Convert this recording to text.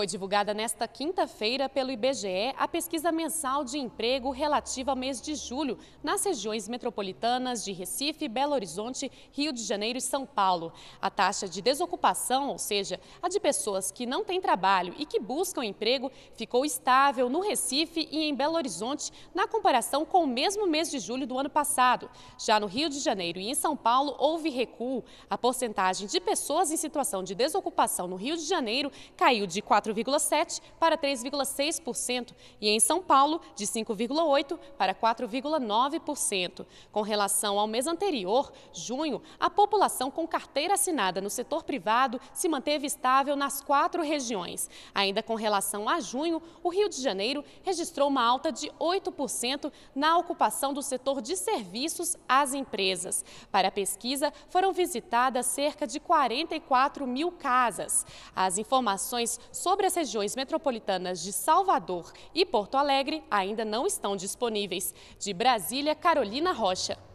Foi divulgada nesta quinta-feira pelo IBGE a pesquisa mensal de emprego relativa ao mês de julho nas regiões metropolitanas de Recife, Belo Horizonte, Rio de Janeiro e São Paulo. A taxa de desocupação, ou seja, a de pessoas que não têm trabalho e que buscam emprego, ficou estável no Recife e em Belo Horizonte na comparação com o mesmo mês de julho do ano passado. Já no Rio de Janeiro e em São Paulo houve recuo. A porcentagem de pessoas em situação de desocupação no Rio de Janeiro caiu de 4 4,7% para 3,6% e em São Paulo, de 5,8% para 4,9%. Com relação ao mês anterior, junho, a população com carteira assinada no setor privado se manteve estável nas quatro regiões. Ainda com relação a junho, o Rio de Janeiro registrou uma alta de 8% na ocupação do setor de serviços às empresas. Para a pesquisa, foram visitadas cerca de 44 mil casas. As informações sobre sobre as regiões metropolitanas de Salvador e Porto Alegre ainda não estão disponíveis. De Brasília, Carolina Rocha.